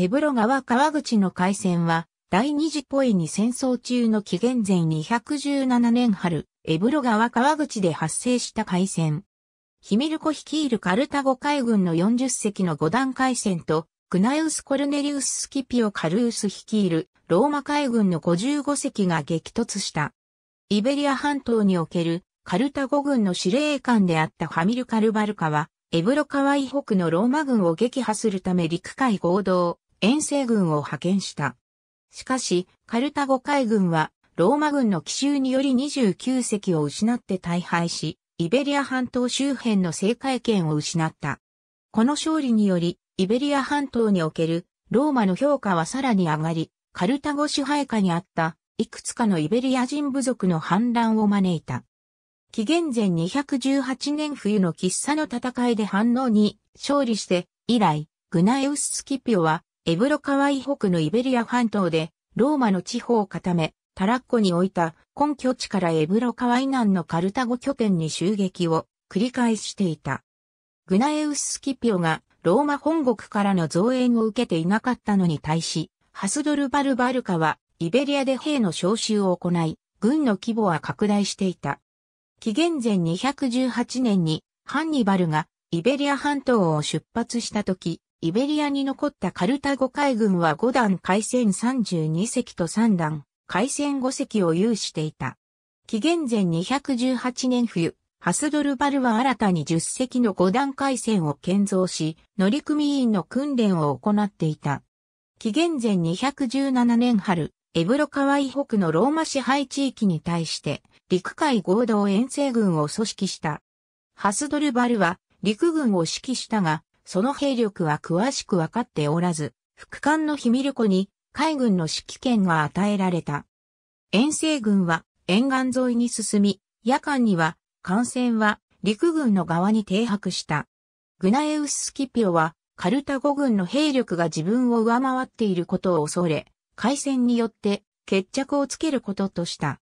エブロ川川口の海戦は、第二次ポエニ戦争中の紀元前217年春、エブロ川川口で発生した海戦。ヒミルコ率いるカルタゴ海軍の40隻の5段海戦と、クナウス・コルネリウス・スキピオ・カルウス率いるローマ海軍の55隻が激突した。イベリア半島におけるカルタゴ軍の司令官であったファミル・カルバルカは、エブロ川以北のローマ軍を撃破するため陸海合同遠征軍を派遣した。しかし、カルタゴ海軍は、ローマ軍の奇襲により29隻を失って大敗し、イベリア半島周辺の政界権を失った。この勝利により、イベリア半島におけるローマの評価はさらに上がり、カルタゴ支配下にあった、いくつかのイベリア人部族の反乱を招いた。紀元前218年冬の喫茶の戦いで反応に勝利して、以来、グナエウス・スキピオはエブロカワイ北のイベリア半島で、ローマの地方を固め、タラッコに置いた根拠地からエブロカワイ南のカルタゴ拠点に襲撃を繰り返していた。グナエウス・スキピオがローマ本国からの増援を受けていなかったのに対し、ハスドルバルバルカはイベリアで兵の召集を行い、軍の規模は拡大していた。紀元前218年にハンニバルがイベリア半島を出発した時、イベリアに残ったカルタゴ海軍は5段海戦32隻と3段海戦5隻を有していた。紀元前218年冬、ハスドルバルは新たに10隻の5段海戦を建造し、乗組員の訓練を行っていた。紀元前217年春、エブロカワイ北のローマ支配地域に対して、陸海合同遠征軍を組織した。ハスドルバルは陸軍を指揮したが、その兵力は詳しくわかっておらず、副官のヒミルコに海軍の指揮権が与えられた。遠征軍は沿岸沿いに進み、夜間には艦船は陸軍の側に停泊した。グナエウス・スキピオはカルタゴ軍の兵力が自分を上回っていることを恐れ、海戦によって決着をつけることとした。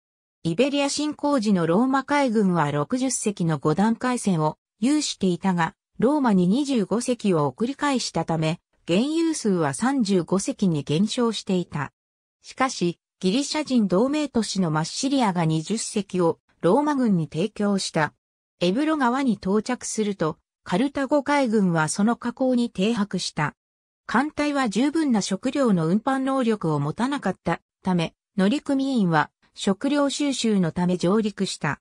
イベリア侵攻時のローマ海軍は60隻の5段海戦を有していたが、ローマに25隻を送り返したため、原油数は35隻に減少していた。しかし、ギリシャ人同盟都市のマッシリアが20隻をローマ軍に提供した。エブロ川に到着すると、カルタゴ海軍はその河口に停泊した。艦隊は十分な食料の運搬能力を持たなかったため、乗組員は食料収集のため上陸した。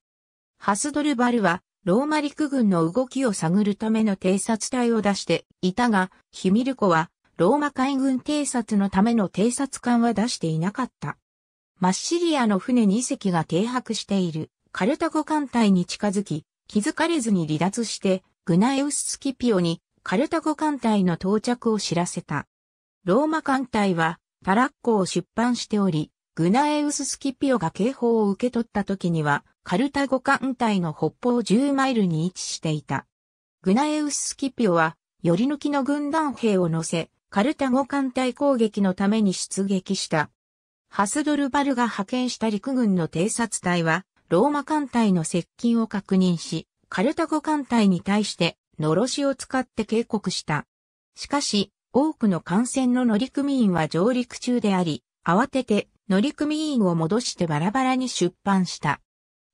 ハスドルバルはローマ陸軍の動きを探るための偵察隊を出していたが、ヒミルコはローマ海軍偵察のための偵察艦は出していなかった。マッシリアの船2隻が停泊しているカルタゴ艦隊に近づき、気づかれずに離脱して、グナエウス・スキピオにカルタゴ艦隊の到着を知らせた。ローマ艦隊はタラッコを出版しており、グナエウス・スキピオが警報を受け取った時には、カルタゴ艦隊の北方10マイルに位置していた。グナエウス・スキピオは、寄り抜きの軍団兵を乗せ、カルタゴ艦隊攻撃のために出撃した。ハスドルバルが派遣した陸軍の偵察隊は、ローマ艦隊の接近を確認し、カルタゴ艦隊に対して、のろしを使って警告した。しかし、多くの艦船の乗組員は上陸中であり、慌てて乗組員を戻してバラバラに出版した。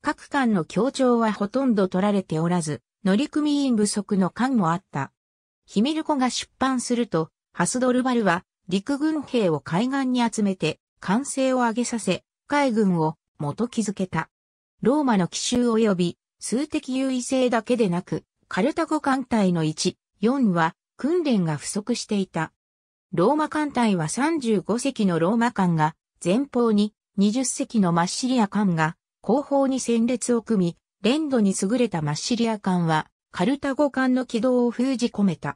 各艦の協調はほとんど取られておらず、乗組員不足の艦もあった。ヒミルコが出版すると、ハスドルバルは陸軍兵を海岸に集めて、艦勢を上げさせ、海軍を元気づけた。ローマの奇襲及び数的優位性だけでなく、カルタゴ艦隊の1、4は訓練が不足していた。ローマ艦隊は35隻のローマ艦が、前方に20隻のマッシリア艦が、後方に戦列を組み、連度に優れたマッシリア艦は、カルタゴ艦の軌道を封じ込めた。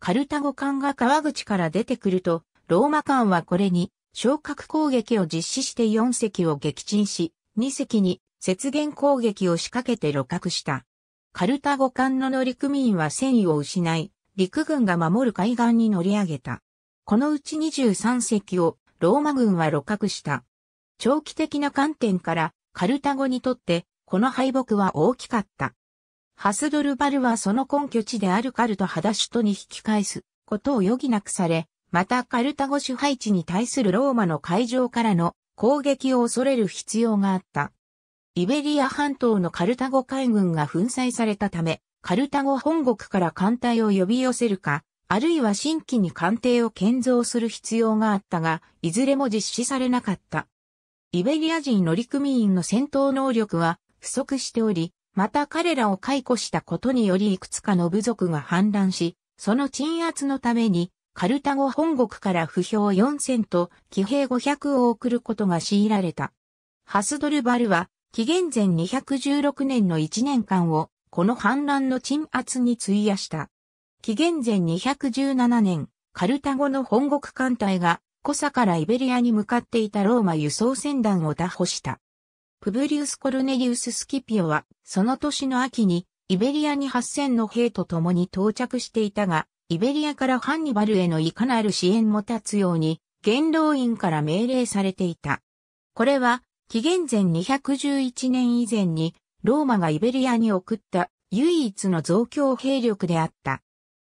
カルタゴ艦が川口から出てくると、ローマ艦はこれに、昇格攻撃を実施して4隻を撃沈し、2隻に雪原攻撃を仕掛けて露獲した。カルタゴ艦の乗組員は戦意を失い、陸軍が守る海岸に乗り上げた。このうち23隻をローマ軍は露獲した。長期的な観点からカルタゴにとって、この敗北は大きかった。ハスドルバルはその根拠地であるカルトハダシュトに引き返すことを余儀なくされ、またカルタゴ支配地に対するローマの海上からの攻撃を恐れる必要があった。イベリア半島のカルタゴ海軍が粉砕されたため、カルタゴ本国から艦隊を呼び寄せるか、あるいは新規に艦艇を建造する必要があったが、いずれも実施されなかった。イベリア人乗組員の戦闘能力は不足しており、また彼らを解雇したことによりいくつかの部族が反乱し、その鎮圧のために、カルタゴ本国から不評4000と騎兵500を送ることが強いられた。ハスドルバルは、紀元前216年の1年間を、この反乱の鎮圧に費やした。紀元前217年、カルタゴの本国艦隊がコサからイベリアに向かっていたローマ輸送船団を打破した。プブリウス・コルネリウス・スキピオは、その年の秋に、イベリアに8000の兵と共に到着していたが、イベリアからハンニバルへのいかなる支援も立つように、元老院から命令されていた。これは、紀元前211年以前に、ローマがイベリアに送った唯一の増強兵力であった。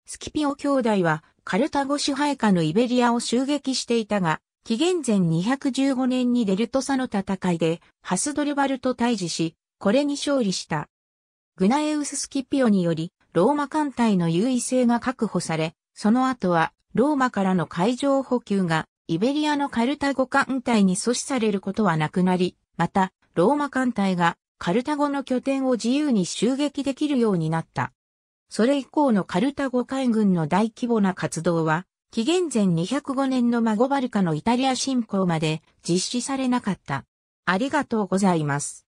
スキピオ兄弟は、カルタゴ支配下のイベリアを襲撃していたが、紀元前215年にデルトサの戦いでハスドルバルと対峙し、これに勝利した。グナエウス・スキピオにより、ローマ艦隊の優位性が確保され、その後は、ローマからの海上補給が、イベリアのカルタゴ艦隊に阻止されることはなくなり、また、ローマ艦隊がカルタゴの拠点を自由に襲撃できるようになった。それ以降のカルタゴ海軍の大規模な活動は、紀元前205年のマゴバルカのイタリア侵攻まで実施されなかった。ありがとうございます。